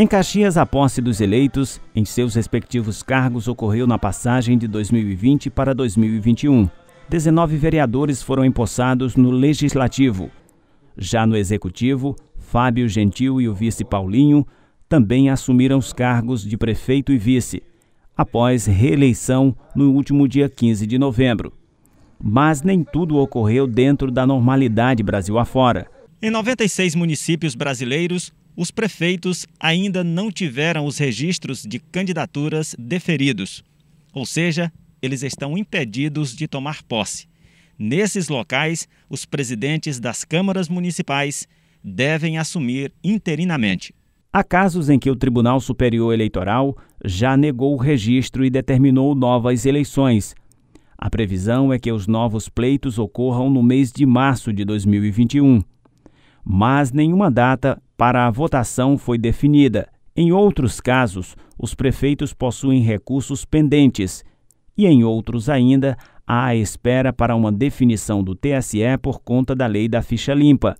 Em Caxias, a posse dos eleitos em seus respectivos cargos ocorreu na passagem de 2020 para 2021. 19 vereadores foram empossados no Legislativo. Já no Executivo, Fábio Gentil e o vice Paulinho também assumiram os cargos de prefeito e vice, após reeleição no último dia 15 de novembro. Mas nem tudo ocorreu dentro da normalidade Brasil afora. Em 96 municípios brasileiros, os prefeitos ainda não tiveram os registros de candidaturas deferidos, ou seja, eles estão impedidos de tomar posse. Nesses locais, os presidentes das câmaras municipais devem assumir interinamente. Há casos em que o Tribunal Superior Eleitoral já negou o registro e determinou novas eleições. A previsão é que os novos pleitos ocorram no mês de março de 2021. Mas nenhuma data para a votação foi definida. Em outros casos, os prefeitos possuem recursos pendentes e, em outros ainda, há a espera para uma definição do TSE por conta da lei da ficha limpa.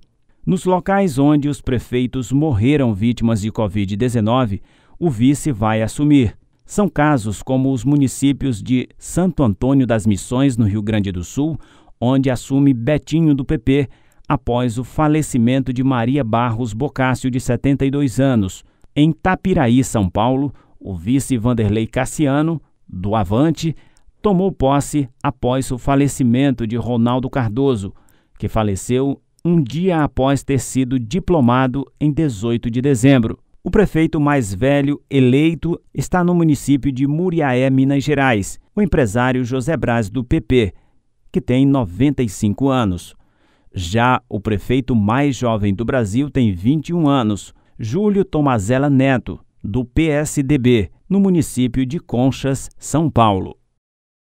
Nos locais onde os prefeitos morreram vítimas de Covid-19, o vice vai assumir. São casos como os municípios de Santo Antônio das Missões, no Rio Grande do Sul, onde assume Betinho do PP, após o falecimento de Maria Barros Bocácio, de 72 anos. Em Tapiraí, São Paulo, o vice Vanderlei Cassiano, do Avante, tomou posse após o falecimento de Ronaldo Cardoso, que faleceu um dia após ter sido diplomado em 18 de dezembro. O prefeito mais velho eleito está no município de Muriaé, Minas Gerais, o empresário José Braz do PP, que tem 95 anos. Já o prefeito mais jovem do Brasil tem 21 anos, Júlio Tomazella Neto, do PSDB, no município de Conchas, São Paulo.